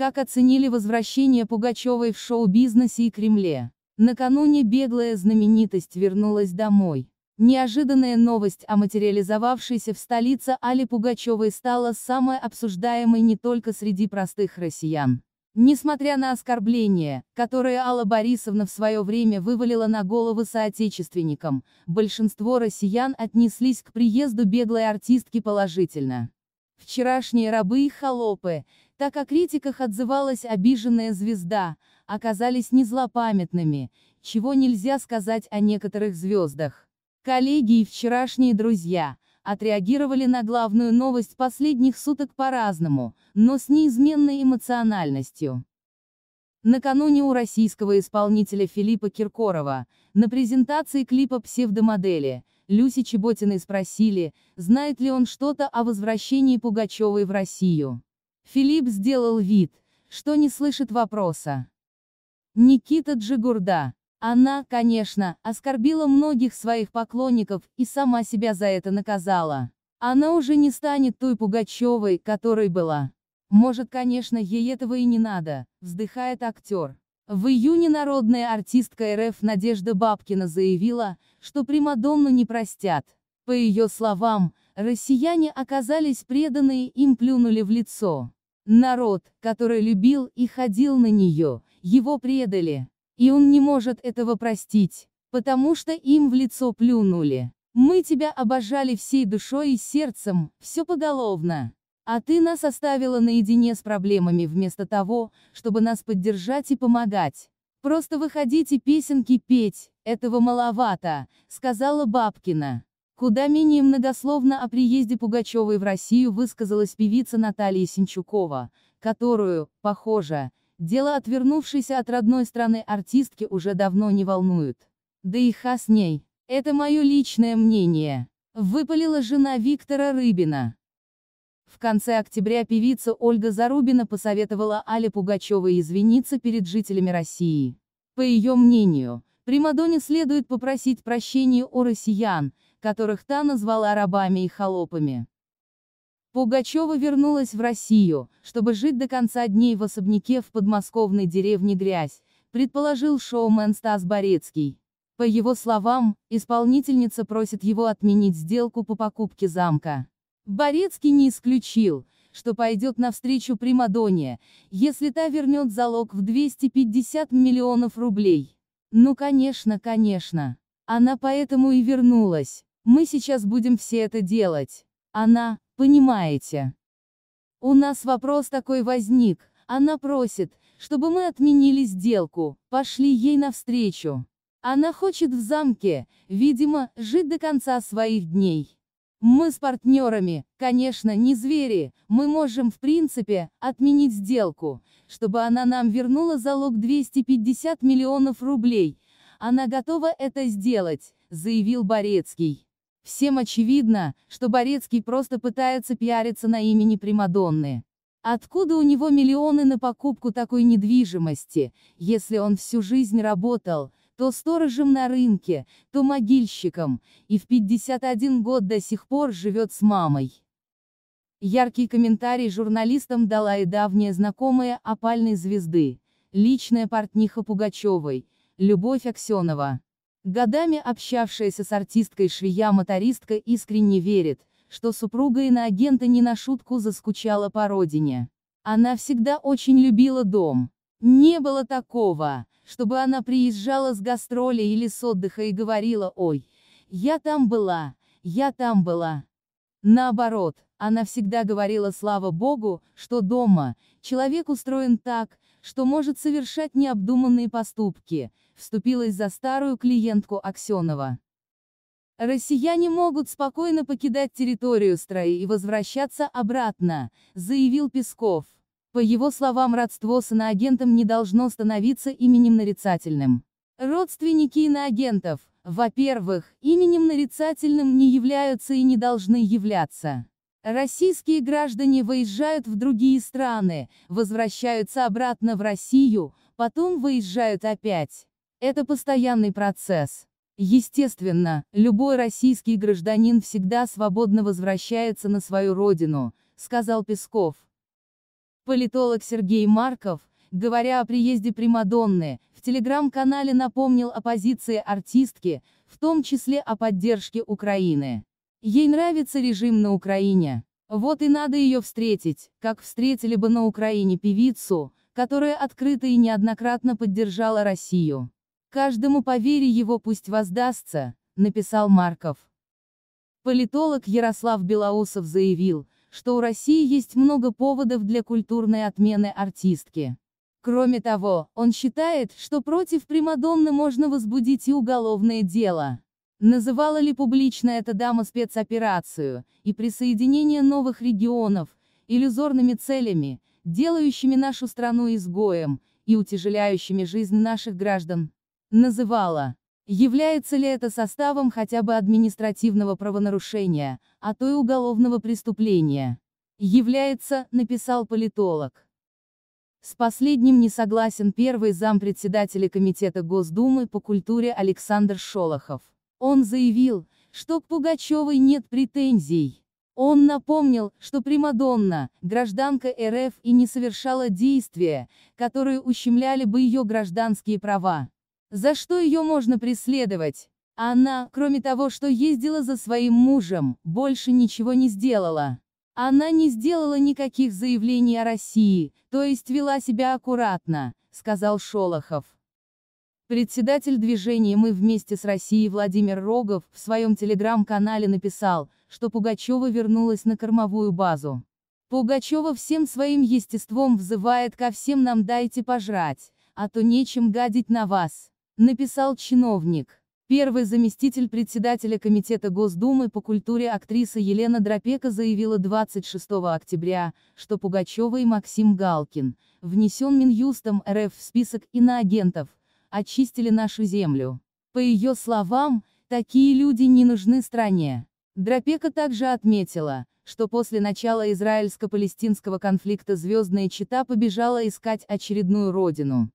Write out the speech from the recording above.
Как оценили возвращение Пугачевой в шоу-бизнесе и Кремле? Накануне беглая знаменитость вернулась домой. Неожиданная новость о материализовавшейся в столице Али Пугачевой стала самой обсуждаемой не только среди простых россиян. Несмотря на оскорбления, которые Алла Борисовна в свое время вывалила на головы соотечественникам, большинство россиян отнеслись к приезду беглой артистки положительно. Вчерашние рабы и холопы, так о критиках отзывалась обиженная звезда, оказались не злопамятными, чего нельзя сказать о некоторых звездах. Коллеги и вчерашние друзья отреагировали на главную новость последних суток по-разному, но с неизменной эмоциональностью. Накануне у российского исполнителя Филиппа Киркорова, на презентации клипа псевдомодели, Люси Чеботиной спросили, знает ли он что-то о возвращении Пугачевой в Россию. Филипп сделал вид, что не слышит вопроса. Никита Джигурда. Она, конечно, оскорбила многих своих поклонников и сама себя за это наказала. Она уже не станет той Пугачевой, которой была. Может, конечно, ей этого и не надо, вздыхает актер. В июне народная артистка РФ Надежда Бабкина заявила, что Примадонну не простят. По ее словам, россияне оказались преданные им плюнули в лицо. Народ, который любил и ходил на нее, его предали. И он не может этого простить, потому что им в лицо плюнули. Мы тебя обожали всей душой и сердцем, все поголовно. А ты нас оставила наедине с проблемами вместо того, чтобы нас поддержать и помогать. Просто выходите песенки петь, этого маловато, сказала Бабкина. Куда менее многословно о приезде Пугачевой в Россию высказалась певица Наталья Синчукова, которую, похоже, дело отвернувшейся от родной страны артистки уже давно не волнует. Да и ха с ней, это мое личное мнение, выпалила жена Виктора Рыбина. В конце октября певица Ольга Зарубина посоветовала Але Пугачевой извиниться перед жителями России. По ее мнению, Примадоне следует попросить прощения у россиян, которых та назвала рабами и холопами. Пугачева вернулась в Россию, чтобы жить до конца дней в особняке в подмосковной деревне Грязь, предположил шоумен Стас Борецкий. По его словам, исполнительница просит его отменить сделку по покупке замка. Борецкий не исключил, что пойдет навстречу Примадоне, если та вернет залог в 250 миллионов рублей. Ну конечно, конечно. Она поэтому и вернулась. Мы сейчас будем все это делать. Она, понимаете. У нас вопрос такой возник. Она просит, чтобы мы отменили сделку, пошли ей навстречу. Она хочет в замке, видимо, жить до конца своих дней. Мы с партнерами, конечно, не звери, мы можем, в принципе, отменить сделку, чтобы она нам вернула залог 250 миллионов рублей. Она готова это сделать, заявил Борецкий. Всем очевидно, что Борецкий просто пытается пиариться на имени Примадонны. Откуда у него миллионы на покупку такой недвижимости, если он всю жизнь работал, то сторожем на рынке, то могильщиком, и в 51 год до сих пор живет с мамой. Яркий комментарий журналистам дала и давняя знакомая опальной звезды, личная портниха Пугачевой, Любовь Аксенова. Годами общавшаяся с артисткой швея-мотористка искренне верит, что супруга иноагента не на шутку заскучала по родине. Она всегда очень любила дом. Не было такого, чтобы она приезжала с гастроли или с отдыха и говорила «Ой, я там была, я там была». Наоборот, она всегда говорила «Слава Богу, что дома, человек устроен так, что может совершать необдуманные поступки, вступилась за старую клиентку Аксенова. «Россияне могут спокойно покидать территорию строи и возвращаться обратно», заявил Песков. По его словам, родство с иноагентом не должно становиться именем нарицательным. Родственники иноагентов, во-первых, именем нарицательным не являются и не должны являться. Российские граждане выезжают в другие страны, возвращаются обратно в Россию, потом выезжают опять. Это постоянный процесс. Естественно, любой российский гражданин всегда свободно возвращается на свою родину, сказал Песков. Политолог Сергей Марков, говоря о приезде Примадонны, в телеграм-канале напомнил о позиции артистки, в том числе о поддержке Украины. Ей нравится режим на Украине. Вот и надо ее встретить, как встретили бы на Украине певицу, которая открыто и неоднократно поддержала Россию. «Каждому по вере его пусть воздастся», — написал Марков. Политолог Ярослав Белоусов заявил, что у России есть много поводов для культурной отмены артистки. Кроме того, он считает, что против Примадонны можно возбудить и уголовное дело. Называла ли публично эта дама спецоперацию и присоединение новых регионов иллюзорными целями, делающими нашу страну изгоем и утяжеляющими жизнь наших граждан? Называла. Является ли это составом хотя бы административного правонарушения, а то и уголовного преступления? Является, написал политолог. С последним не согласен первый зам-председателя Комитета Госдумы по культуре Александр Шолохов. Он заявил, что к Пугачевой нет претензий. Он напомнил, что Примадонна – гражданка РФ и не совершала действия, которые ущемляли бы ее гражданские права. За что ее можно преследовать? Она, кроме того, что ездила за своим мужем, больше ничего не сделала. Она не сделала никаких заявлений о России, то есть вела себя аккуратно, сказал Шолохов. Председатель движения «Мы вместе с Россией» Владимир Рогов в своем телеграм-канале написал, что Пугачева вернулась на кормовую базу. Пугачева всем своим естеством взывает ко всем нам дайте пожрать, а то нечем гадить на вас, написал чиновник. Первый заместитель председателя Комитета Госдумы по культуре актриса Елена Дропека заявила 26 октября, что Пугачева и Максим Галкин внесен Минюстом РФ в список иноагентов, очистили нашу землю. По ее словам, такие люди не нужны стране. Драпека также отметила, что после начала израильско-палестинского конфликта «Звездная чита» побежала искать очередную родину.